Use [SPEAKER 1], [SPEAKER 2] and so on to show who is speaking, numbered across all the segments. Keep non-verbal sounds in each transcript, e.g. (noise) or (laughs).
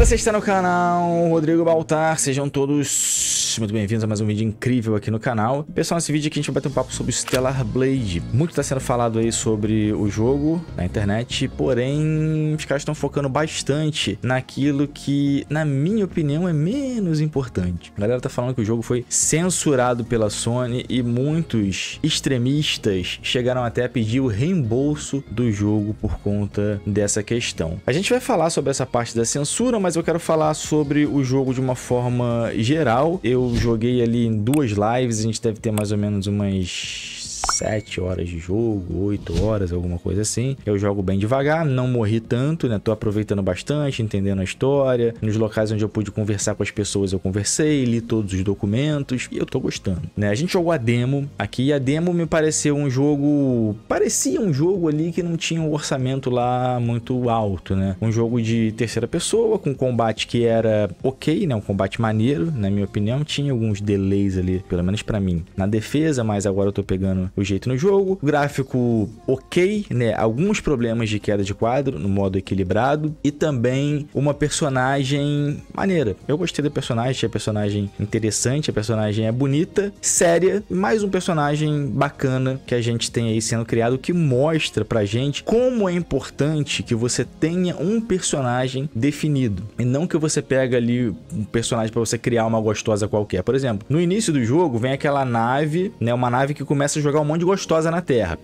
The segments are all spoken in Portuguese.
[SPEAKER 1] galera, você está no canal Rodrigo Baltar, sejam todos muito bem-vindos a mais um vídeo incrível aqui no canal. Pessoal, nesse vídeo aqui a gente vai bater um papo sobre Stellar Blade. Muito está sendo falado aí sobre o jogo na internet, porém os caras estão focando bastante naquilo que, na minha opinião, é menos importante. A galera tá falando que o jogo foi censurado pela Sony e muitos extremistas chegaram até a pedir o reembolso do jogo por conta dessa questão. A gente vai falar sobre essa parte da censura, mas eu quero falar sobre o jogo de uma forma geral. Eu eu joguei ali em duas lives, a gente deve ter mais ou menos umas 7 horas de jogo, 8 horas, alguma coisa assim. Eu jogo bem devagar, não morri tanto, né? Tô aproveitando bastante, entendendo a história. Nos locais onde eu pude conversar com as pessoas, eu conversei, li todos os documentos e eu tô gostando, né? A gente jogou a demo aqui e a demo me pareceu um jogo. Parecia um jogo ali que não tinha um orçamento lá muito alto, né? Um jogo de terceira pessoa, com combate que era ok, né? Um combate maneiro, na minha opinião. Tinha alguns delays ali, pelo menos para mim, na defesa, mas agora eu tô pegando o jeito no jogo. O gráfico ok, né? Alguns problemas de queda de quadro no modo equilibrado. E também uma personagem maneira. Eu gostei da personagem, é personagem interessante, a personagem é bonita, séria. Mais um personagem bacana que a gente tem aí sendo criado que mostra pra gente como é importante que você tenha um personagem definido. E não que você pega ali um personagem para você criar uma gostosa qualquer. Por exemplo, no início do jogo vem aquela nave, né? Uma nave que começa a jogar jogar um monte de gostosa na Terra.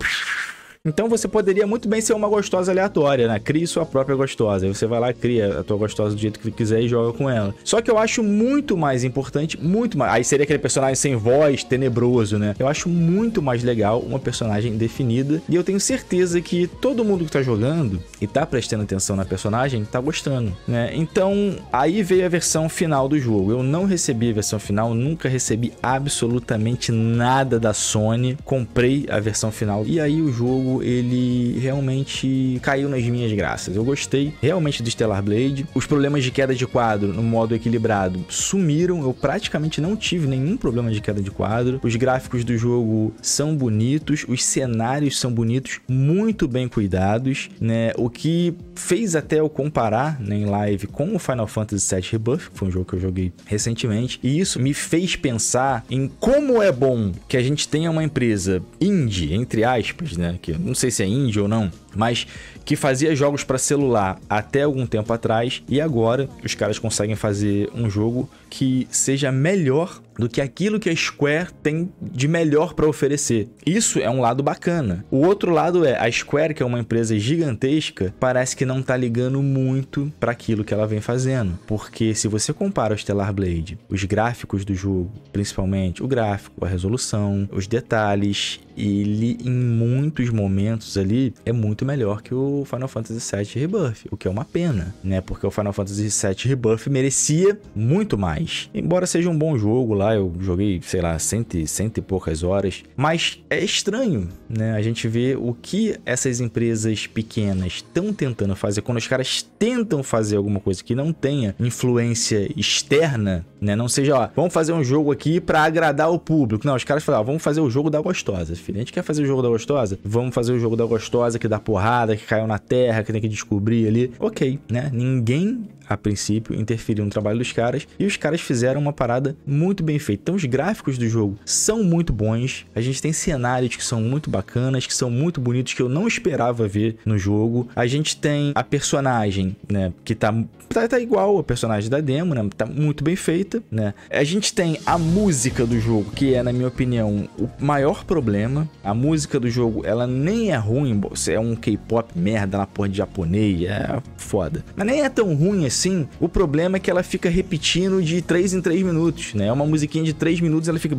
[SPEAKER 1] Então você poderia muito bem ser uma gostosa aleatória, né? Crie sua própria gostosa. Aí você vai lá, cria a tua gostosa do jeito que quiser e joga com ela. Só que eu acho muito mais importante, muito mais. Aí seria aquele personagem sem voz, tenebroso, né? Eu acho muito mais legal uma personagem definida. E eu tenho certeza que todo mundo que tá jogando e tá prestando atenção na personagem tá gostando, né? Então aí veio a versão final do jogo. Eu não recebi a versão final, nunca recebi absolutamente nada da Sony. Comprei a versão final. E aí o jogo ele realmente caiu nas minhas graças. Eu gostei realmente do Stellar Blade. Os problemas de queda de quadro no modo equilibrado sumiram. Eu praticamente não tive nenhum problema de queda de quadro. Os gráficos do jogo são bonitos, os cenários são bonitos, muito bem cuidados, né? O que fez até eu comparar né, em live com o Final Fantasy VII Rebuff, que foi um jogo que eu joguei recentemente, e isso me fez pensar em como é bom que a gente tenha uma empresa indie, entre aspas, né? Que não sei se é indie ou não, mas que fazia jogos para celular até algum tempo atrás e agora os caras conseguem fazer um jogo que seja melhor do que aquilo que a Square tem de melhor para oferecer. Isso é um lado bacana. O outro lado é a Square, que é uma empresa gigantesca, parece que não tá ligando muito para aquilo que ela vem fazendo, porque se você compara o Stellar Blade, os gráficos do jogo, principalmente o gráfico, a resolução, os detalhes, ele em muitos momentos ali é muito melhor que o Final Fantasy VII Rebirth, o que é uma pena, né? Porque o Final Fantasy VII Rebirth merecia muito mais. Embora seja um bom jogo lá lá, eu joguei, sei lá, cento, cento e poucas horas. Mas é estranho, né? A gente vê o que essas empresas pequenas estão tentando fazer, quando os caras tentam fazer alguma coisa que não tenha influência externa, né? Não seja, ó, vamos fazer um jogo aqui para agradar o público. Não, os caras falam, ó, vamos fazer o jogo da gostosa, filho. A gente quer fazer o jogo da gostosa? Vamos fazer o jogo da gostosa que dá porrada, que caiu na terra, que tem que descobrir ali. Ok, né? Ninguém a princípio, interferiu no trabalho dos caras. E os caras fizeram uma parada muito bem feita. Então, os gráficos do jogo são muito bons. A gente tem cenários que são muito bacanas, que são muito bonitos, que eu não esperava ver no jogo. A gente tem a personagem, né? Que tá tá, tá igual o personagem da demo, né? Tá muito bem feita, né? A gente tem a música do jogo, que é, na minha opinião, o maior problema. A música do jogo, ela nem é ruim, você é um K-pop merda na porra de japonês, é foda. Mas nem é tão ruim assim. O problema é que ela fica repetindo de 3 em 3 minutos, né? É uma musiquinha de 3 minutos, ela fica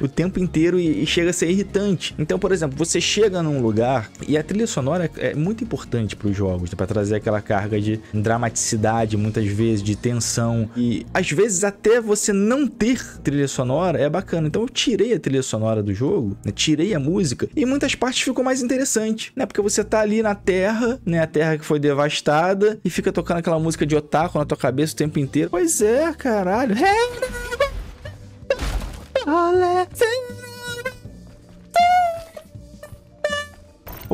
[SPEAKER 1] o tempo inteiro e, chega a ser irritante. Então, por exemplo, você chega num lugar e a trilha sonora é muito importante para os jogos, né? para trazer aquela carga de dramatização dramaticidade, muitas vezes, de tensão. E às vezes até você não ter trilha sonora é bacana. Então eu tirei a trilha sonora do jogo, né? tirei a música, e muitas partes ficou mais interessante, né? Porque você tá ali na terra, né? A terra que foi devastada, e fica tocando aquela música de otaku na tua cabeça o tempo inteiro. Pois é, caralho. (laughs) Olha,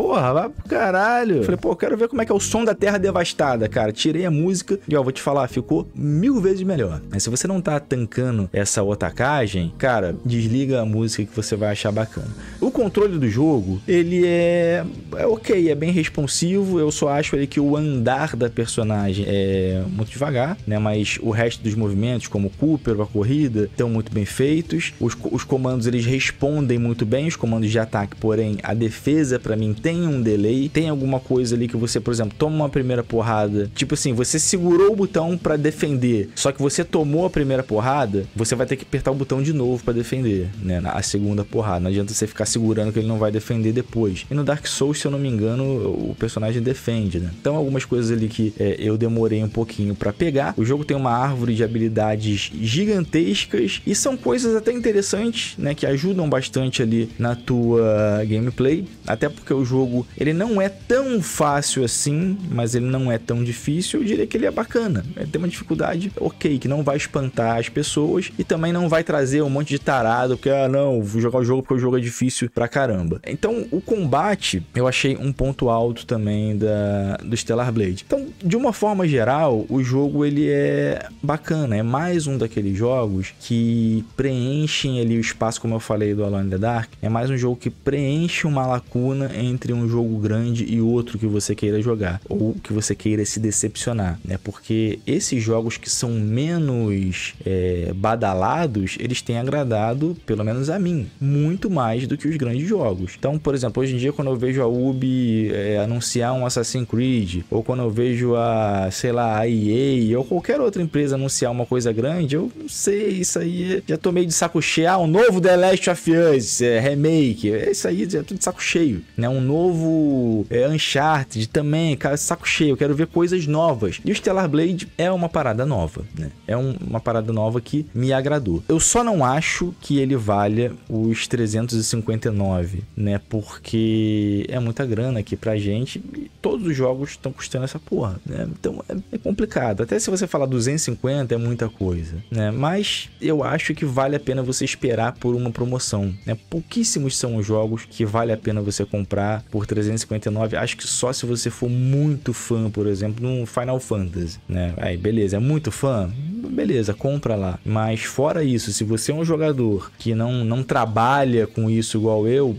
[SPEAKER 1] Porra, vai pro caralho. Falei, pô, quero ver como é que é o som da terra devastada, cara. Tirei a música e, ó, vou te falar, ficou mil vezes melhor. Mas se você não tá tancando essa otacagem, cara, desliga a música que você vai achar bacana. O controle do jogo, ele é, é ok, é bem responsivo. Eu só acho ele que o andar da personagem é muito devagar, né? Mas o resto dos movimentos, como o Cooper, a corrida, estão muito bem feitos. Os, os comandos, eles respondem muito bem, os comandos de ataque, porém, a defesa, para mim, tem tem um delay, tem alguma coisa ali que você, por exemplo, toma uma primeira porrada, tipo assim, você segurou o botão para defender, só que você tomou a primeira porrada, você vai ter que apertar o botão de novo para defender, né? A segunda porrada. Não adianta você ficar segurando que ele não vai defender depois. E no Dark Souls, se eu não me engano, o personagem defende, né? Então, algumas coisas ali que é, eu demorei um pouquinho para pegar. O jogo tem uma árvore de habilidades gigantescas e são coisas até interessantes, né? Que ajudam bastante ali na tua gameplay. Até porque o jogo jogo, ele não é tão fácil assim, mas ele não é tão difícil, eu diria que ele é bacana. Ele é, tem uma dificuldade ok, que não vai espantar as pessoas e também não vai trazer um monte de tarado, porque, ah, não, vou jogar o jogo porque o jogo é difícil pra caramba. Então, o combate, eu achei um ponto alto também da, do Stellar Blade. Então, de uma forma geral, o jogo ele é bacana, é mais um daqueles jogos que preenchem ali o espaço, como eu falei do Alone in the Dark, é mais um jogo que preenche uma lacuna entre um jogo grande e outro que você queira jogar, ou que você queira se decepcionar, né? Porque esses jogos que são menos é, badalados, eles têm agradado, pelo menos a mim, muito mais do que os grandes jogos. Então, por exemplo, hoje em dia, quando eu vejo a Ubi é, anunciar um Assassin's Creed, ou quando eu vejo a, sei lá, a EA, ou qualquer outra empresa anunciar uma coisa grande, eu não sei, isso aí já tô meio de saco cheio. Ah, um novo The Last of Us, é, remake, é, isso aí já tô de saco cheio, né? Um novo novo é, Uncharted também, cara, saco cheio, eu quero ver coisas novas. E o Stellar Blade é uma parada nova, né? É um, uma parada nova que me agradou. Eu só não acho que ele valha os 359, né? Porque é muita grana aqui pra gente e todos os jogos estão custando essa porra, né? Então é, é complicado. Até se você falar 250 é muita coisa, né? Mas eu acho que vale a pena você esperar por uma promoção, né? Pouquíssimos são os jogos que vale a pena você comprar por por 359, acho que só se você for muito fã, por exemplo, num Final Fantasy, né? Aí, beleza, é muito fã? Beleza, compra lá. Mas fora isso, se você é um jogador que não, não trabalha com isso igual eu,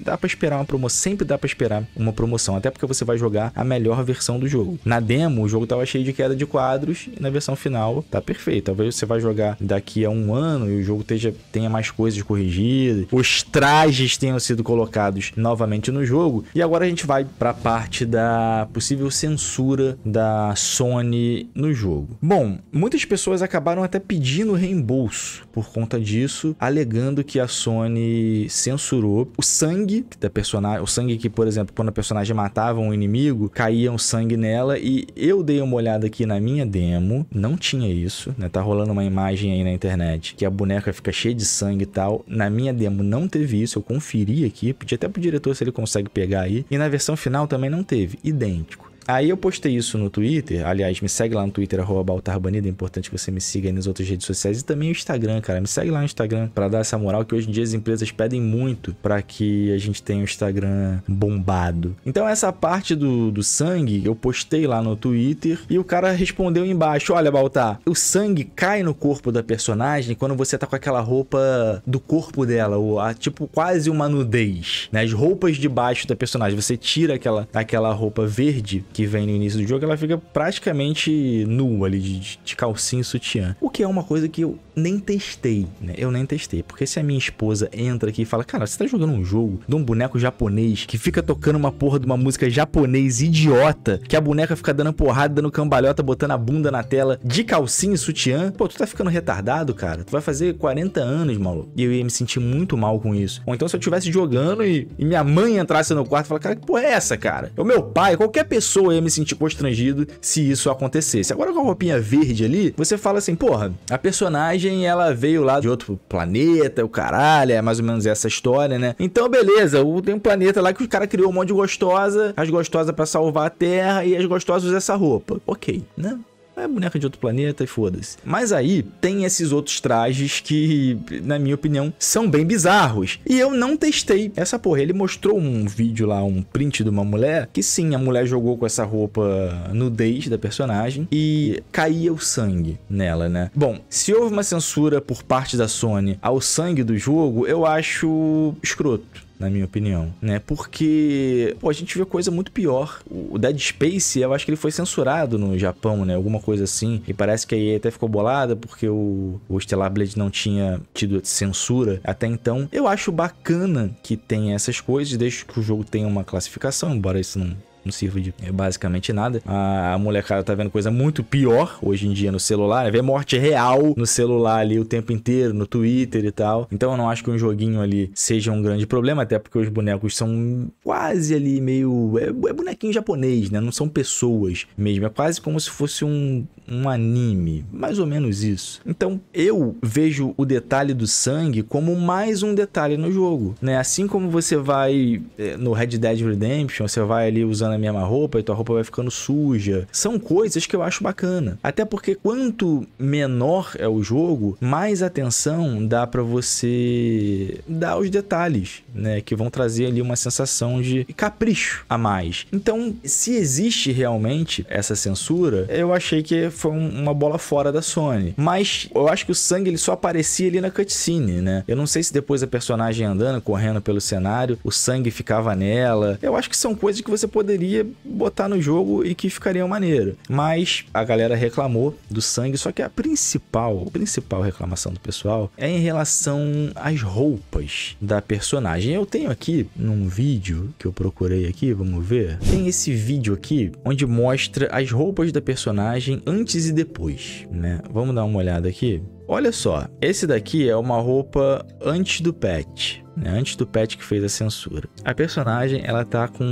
[SPEAKER 1] dá para esperar uma promoção, sempre dá para esperar uma promoção, até porque você vai jogar a melhor versão do jogo. Na demo, o jogo tava cheio de queda de quadros e na versão final tá perfeito. Talvez você vai jogar daqui a um ano e o jogo esteja, tenha mais coisas corrigidas, os trajes tenham sido colocados novamente no jogo. E agora a gente vai para a parte da possível censura da Sony no jogo. Bom, muitas pessoas acabaram até pedindo reembolso por conta disso, alegando que a Sony censurou o sangue sangue da personagem, o sangue que, por exemplo, quando a personagem matava um inimigo, caía um sangue nela e eu dei uma olhada aqui na minha demo, não tinha isso, né? Tá rolando uma imagem aí na internet que a boneca fica cheia de sangue e tal. Na minha demo não teve isso, eu conferi aqui, pedi até pro diretor se ele consegue pegar aí. E na versão final também não teve, idêntico. Aí eu postei isso no Twitter. Aliás, me segue lá no Twitter, @baltarbanida. É importante que você me siga aí nas outras redes sociais e também o Instagram, cara. Me segue lá no Instagram para dar essa moral que hoje em dia as empresas pedem muito para que a gente tenha o um Instagram bombado. Então, essa parte do, do sangue eu postei lá no Twitter e o cara respondeu embaixo: Olha, Baltar, o sangue cai no corpo da personagem quando você tá com aquela roupa do corpo dela, ou a, tipo quase uma nudez, né? As roupas de baixo da personagem. Você tira aquela, aquela roupa verde que que vem no início do jogo, ela fica praticamente nua ali, de, de calcinha e sutiã. O que é uma coisa que eu nem testei, né? Eu nem testei. Porque se a minha esposa entra aqui e fala, cara, você tá jogando um jogo de um boneco japonês que fica tocando uma porra de uma música japonês idiota, que a boneca fica dando porrada, dando cambalhota, botando a bunda na tela de calcinha e sutiã, pô, tu tá ficando retardado, cara. Tu vai fazer 40 anos, maluco. E eu ia me sentir muito mal com isso. Ou então se eu estivesse jogando e, e, minha mãe entrasse no quarto e falar, cara, que porra é essa, cara? É o meu pai, qualquer pessoa começou eu me sentir constrangido se isso acontecesse. Agora com a roupinha verde ali, você fala assim, porra, a personagem ela veio lá de outro planeta, o caralho, é mais ou menos essa história, né? Então beleza, tem um planeta lá que o cara criou um monte de gostosa, as gostosas para salvar a Terra e as gostosas usam essa roupa. Ok, né? é boneca de outro planeta e foda-se. Mas aí tem esses outros trajes que, na minha opinião, são bem bizarros. E eu não testei essa porra. Ele mostrou um vídeo lá, um print de uma mulher, que sim, a mulher jogou com essa roupa nudez da personagem e caía o sangue nela, né? Bom, se houve uma censura por parte da Sony ao sangue do jogo, eu acho escroto na minha opinião, né? Porque, pô, a gente vê coisa muito pior. O Dead Space, eu acho que ele foi censurado no Japão, né? Alguma coisa assim. E parece que aí até ficou bolada porque o, o Stellar Blade não tinha tido censura até então. Eu acho bacana que tenha essas coisas, desde que o jogo tenha uma classificação, embora isso não não sirva de basicamente nada. A, a molecada tá vendo coisa muito pior hoje em dia no celular, né? Vê morte real no celular ali o tempo inteiro, no Twitter e tal. Então eu não acho que um joguinho ali seja um grande problema, até porque os bonecos são quase ali meio. É, é bonequinho japonês, né? Não são pessoas mesmo. É quase como se fosse um, um anime. Mais ou menos isso. Então eu vejo o detalhe do sangue como mais um detalhe no jogo, né? Assim como você vai é, no Red Dead Redemption, você vai ali usando na a mesma roupa e tua roupa vai ficando suja. São coisas que eu acho bacana. Até porque quanto menor é o jogo, mais atenção dá para você dar os detalhes, né? Que vão trazer ali uma sensação de capricho a mais. Então, se existe realmente essa censura, eu achei que foi uma bola fora da Sony. Mas eu acho que o sangue ele só aparecia ali na cutscene, né? Eu não sei se depois a personagem andando, correndo pelo cenário, o sangue ficava nela. Eu acho que são coisas que você poderia poderia botar no jogo e que ficaria maneiro. Mas a galera reclamou do sangue, só que a principal, a principal reclamação do pessoal é em relação às roupas da personagem. Eu tenho aqui num vídeo que eu procurei aqui, vamos ver. Tem esse vídeo aqui onde mostra as roupas da personagem antes e depois, né? Vamos dar uma olhada aqui. Olha só, esse daqui é uma roupa antes do patch né? antes do Pet que fez a censura. A personagem, ela tá com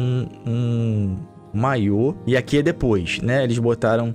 [SPEAKER 1] um maiô, e aqui é depois, né? Eles botaram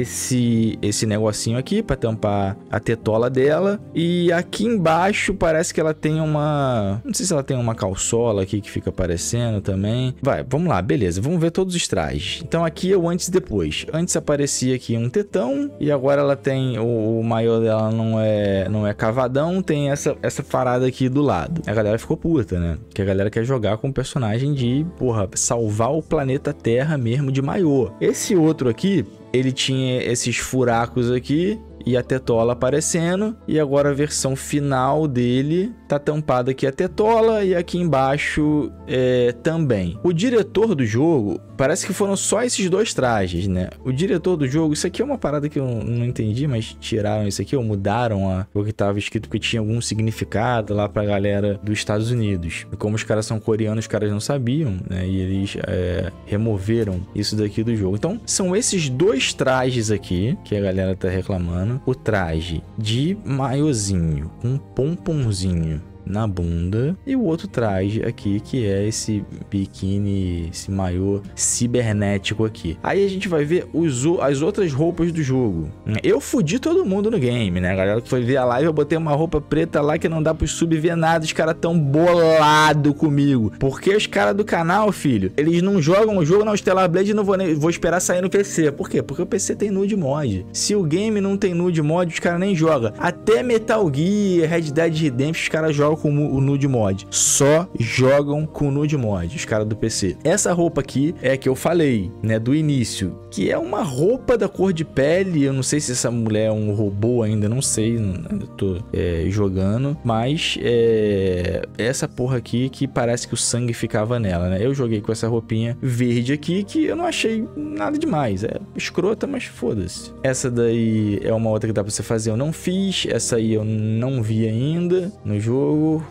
[SPEAKER 1] esse, esse negocinho aqui para tampar a tetola dela. E aqui embaixo parece que ela tem uma. Não sei se ela tem uma calçola aqui que fica aparecendo também. Vai, vamos lá, beleza. Vamos ver todos os trajes. Então aqui é o antes e depois. Antes aparecia aqui um tetão. E agora ela tem. O, o maior dela não é, não é cavadão. Tem essa, essa parada aqui do lado. A galera ficou puta, né? Que a galera quer jogar com o personagem de, porra, salvar o planeta Terra mesmo de maior Esse outro aqui, ele tinha esses furacos aqui e a tetola aparecendo. E agora a versão final dele tá tampada aqui a tetola e aqui embaixo é, também. O diretor do jogo, parece que foram só esses dois trajes, né? O diretor do jogo, isso aqui é uma parada que eu não entendi, mas tiraram isso aqui ou mudaram a, o que tava escrito que tinha algum significado lá pra galera dos Estados Unidos. E como os caras são coreanos, os caras não sabiam, né? E eles é, removeram isso daqui do jogo. Então, são esses dois trajes aqui que a galera tá reclamando o traje de maiozinho, um pomponzinho na bunda. E o outro traje aqui, que é esse biquíni, esse maiô cibernético aqui. Aí a gente vai ver os, as outras roupas do jogo. Eu fudi todo mundo no game, né? A galera que foi ver a live, eu botei uma roupa preta lá que não dá pro sub ver nada. Os caras tão bolado comigo. Porque os caras do canal, filho, eles não jogam o jogo na Stellar Blade e não vou, nem, vou esperar sair no PC. Por quê? Porque o PC tem nude mod. Se o game não tem nude mod, os caras nem jogam. Até Metal Gear, Red Dead Redemption, os caras jogam joga com o nude mod. Só jogam com o nude mod, os caras do PC. Essa roupa aqui é que eu falei, né, do início, que é uma roupa da cor de pele. Eu não sei se essa mulher é um robô ainda, não sei, ainda tô é, jogando, mas é essa porra aqui que parece que o sangue ficava nela, né? Eu joguei com essa roupinha verde aqui que eu não achei nada demais. É escrota, mas foda-se. Essa daí é uma outra que dá pra você fazer, eu não fiz. Essa aí eu não vi ainda no jogo. (laughs)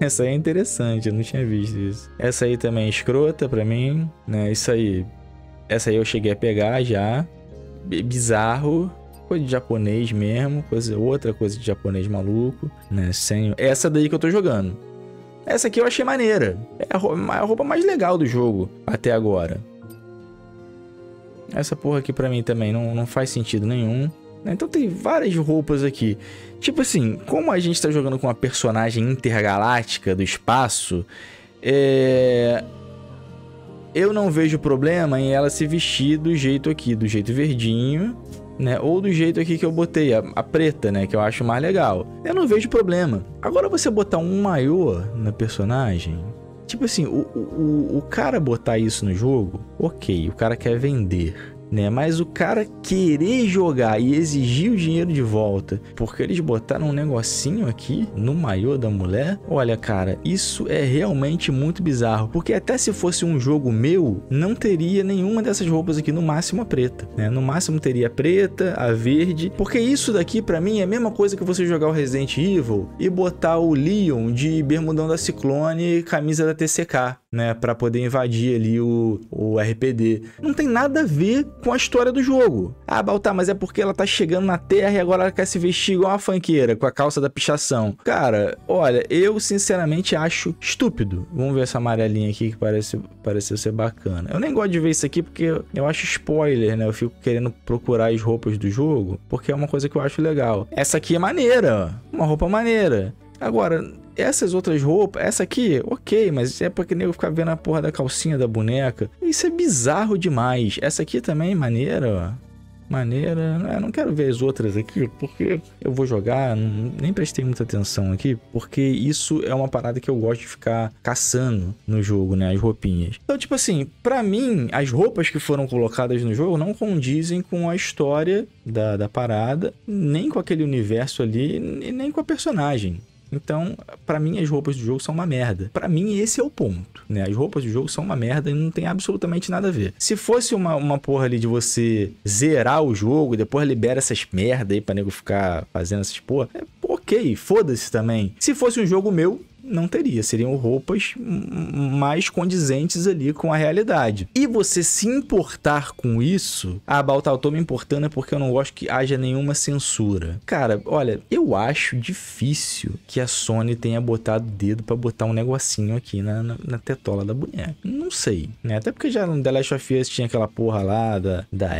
[SPEAKER 1] Essa aí é interessante, eu não tinha visto isso. Essa aí também é escrota pra mim, né? Isso aí. Essa aí eu cheguei a pegar já. Bizarro. Coisa de japonês mesmo. Coisa, outra coisa de japonês maluco, né? Sem... Essa daí que eu tô jogando. Essa aqui eu achei maneira. É a é roupa mais legal do jogo até agora. Essa porra aqui pra mim também não, não faz sentido nenhum. Né? Então tem várias roupas aqui. Tipo assim, como a gente está jogando com uma personagem intergaláctica do espaço, é... eu não vejo problema em ela se vestir do jeito aqui, do jeito verdinho, né? Ou do jeito aqui que eu botei, a, a preta, né? Que eu acho mais legal. Eu não vejo problema. Agora você botar um maiô na personagem, tipo assim, o, o, o cara botar isso no jogo, ok, o cara quer vender né? Mas o cara querer jogar e exigir o dinheiro de volta porque eles botaram um negocinho aqui no maiô da mulher, olha, cara, isso é realmente muito bizarro. Porque até se fosse um jogo meu, não teria nenhuma dessas roupas aqui, no máximo a preta, né? No máximo teria a preta, a verde, porque isso daqui para mim é a mesma coisa que você jogar o Resident Evil e botar o Leon de bermudão da Ciclone e camisa da TCK, né? Pra poder invadir ali o, o RPD. Não tem nada a ver com a história do jogo. Ah, Baltar, mas é porque ela tá chegando na Terra e agora ela quer se vestir igual uma fanqueira, com a calça da pichação. Cara, olha, eu sinceramente acho estúpido. Vamos ver essa amarelinha aqui que parece, pareceu ser bacana. Eu nem gosto de ver isso aqui porque eu acho spoiler, né? Eu fico querendo procurar as roupas do jogo, porque é uma coisa que eu acho legal. Essa aqui é maneira, uma roupa maneira. Agora, essas outras roupas, essa aqui, ok, mas é pra que nego ficar vendo a porra da calcinha da boneca. Isso é bizarro demais. Essa aqui também, é maneira, maneira. Eu é, não quero ver as outras aqui, porque eu vou jogar, nem prestei muita atenção aqui, porque isso é uma parada que eu gosto de ficar caçando no jogo, né? As roupinhas. Então, tipo assim, para mim, as roupas que foram colocadas no jogo não condizem com a história da, da parada, nem com aquele universo ali, nem com a personagem. Então, para mim, as roupas do jogo são uma merda. Para mim, esse é o ponto, né? As roupas do jogo são uma merda e não tem absolutamente nada a ver. Se fosse uma, uma porra ali de você zerar o jogo e depois libera essas merda aí pra nego ficar fazendo essas porra, é ok, foda-se também. Se fosse um jogo meu, não teria. Seriam roupas mais condizentes ali com a realidade. E você se importar com isso, ah, Baltar, eu tô me importando é porque eu não gosto que haja nenhuma censura. Cara, olha, eu acho difícil que a Sony tenha botado o dedo para botar um negocinho aqui na, na, na, tetola da boneca. Não sei, né? Até porque já no The Last of Us tinha aquela porra lá da, da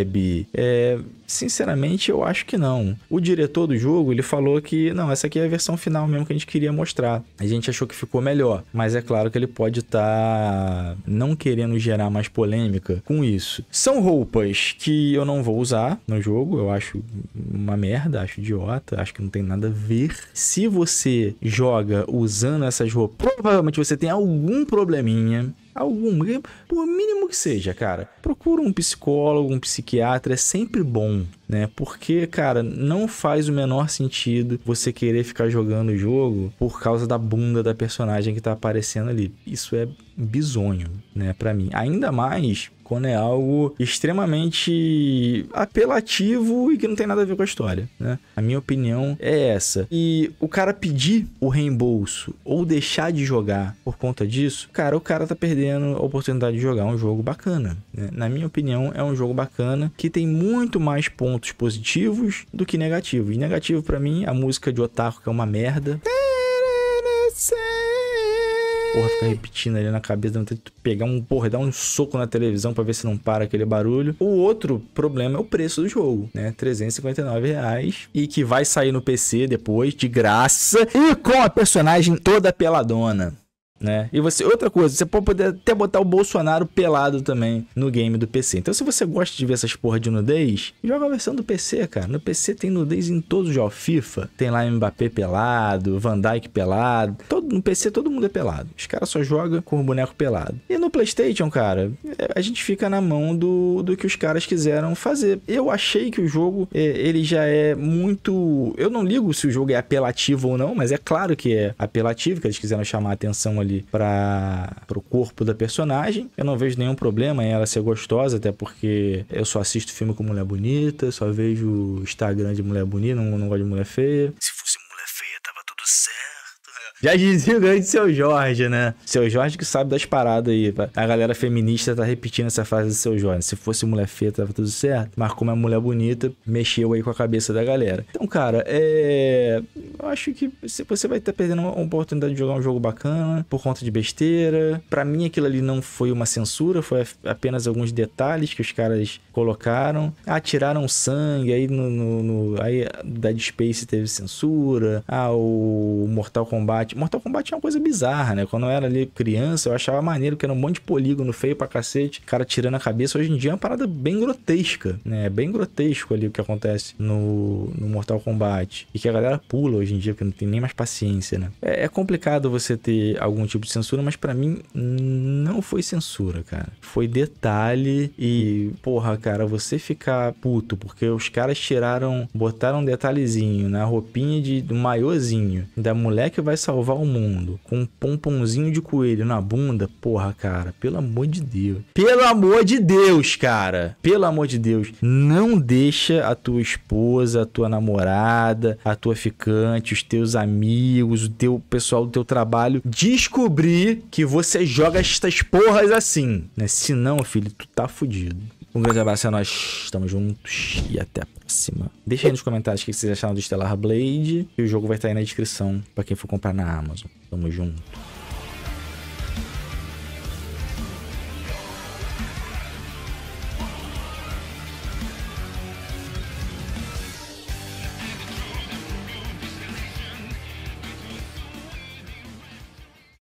[SPEAKER 1] Abby. É, sinceramente, eu acho que não. O diretor do jogo, ele falou que, não, essa aqui é a versão final mesmo que a gente queria mostrar. A gente achou que ficou melhor, mas é claro que ele pode estar tá não querendo gerar mais polêmica com isso. São roupas que eu não vou usar no jogo, eu acho uma merda, acho idiota, acho que não tem nada a ver. Se você joga usando essas roupas, provavelmente você tem algum probleminha algum, por mínimo que seja, cara, procura um psicólogo, um psiquiatra, é sempre bom, né? Porque, cara, não faz o menor sentido você querer ficar jogando o jogo por causa da bunda da personagem que tá aparecendo ali. Isso é bizonho, né, para mim. Ainda mais quando é algo extremamente apelativo e que não tem nada a ver com a história, né? A minha opinião é essa. E o cara pedir o reembolso ou deixar de jogar por conta disso, cara, o cara tá perdendo a oportunidade de jogar um jogo bacana. Né? Na minha opinião, é um jogo bacana que tem muito mais pontos positivos do que negativos. E negativo para mim, a música de Otaku que é uma merda porra fica repetindo ali na cabeça, dá pegar um porra, dar um soco na televisão para ver se não para aquele barulho. O outro problema é o preço do jogo, né? 359 reais e que vai sair no PC depois de graça e com a personagem toda peladona. Né? E você, outra coisa, você pode poder até botar o Bolsonaro pelado também no game do PC. Então, se você gosta de ver essas porra de nudez, joga a versão do PC, cara. No PC tem nudez em todos os jogos. FIFA tem lá Mbappé pelado, Van Dyke pelado. Todo todo, no PC todo mundo é pelado. Os caras só jogam com o boneco pelado. E no PlayStation, cara, a gente fica na mão do, do que os caras quiseram fazer. Eu achei que o jogo, é, ele já é muito. Eu não ligo se o jogo é apelativo ou não, mas é claro que é apelativo, que eles quiseram chamar a atenção ali para o corpo da personagem. Eu não vejo nenhum problema em ela ser gostosa, até porque eu só assisto filme com mulher bonita, só vejo Instagram de mulher bonita, não, não gosto de mulher feia. Se for já dizia o grande seu Jorge, né? Seu Jorge que sabe das paradas aí. A galera feminista tá repetindo essa frase do seu Jorge. Se fosse mulher feia, tava tudo certo. Mas como é mulher bonita, mexeu aí com a cabeça da galera. Então, cara, é. Eu acho que você vai estar tá perdendo uma oportunidade de jogar um jogo bacana por conta de besteira. Para mim, aquilo ali não foi uma censura, foi apenas alguns detalhes que os caras colocaram. Atiraram ah, sangue, aí no, no, no. aí da Space teve censura. Ah, o Mortal Kombat. Mortal Kombat é uma coisa bizarra, né? Quando eu era ali criança, eu achava maneiro que era um monte de polígono feio pra cacete, cara tirando a cabeça. Hoje em dia é uma parada bem grotesca, né? É bem grotesco ali o que acontece no, no Mortal Kombat. E que a galera pula hoje em dia, porque não tem nem mais paciência, né? É, é complicado você ter algum tipo de censura, mas para mim não foi censura, cara. Foi detalhe e, porra, cara, você ficar puto porque os caras tiraram, botaram um detalhezinho na roupinha de, do maiôzinho da mulher que vai salvar salvar o mundo com um pomponzinho de coelho na bunda, porra, cara, pelo amor de Deus. Pelo amor de Deus, cara. Pelo amor de Deus, não deixa a tua esposa, a tua namorada, a tua ficante, os teus amigos, o teu pessoal do teu trabalho descobrir que você joga estas porras assim, né? Se não, filho, tu tá fudido. Um grande abraço a nós, estamos juntos e até a Deixe Deixa aí nos comentários o que vocês acharam do Stellar Blade. E o jogo vai estar aí na descrição para quem for comprar na Amazon. Tamo junto.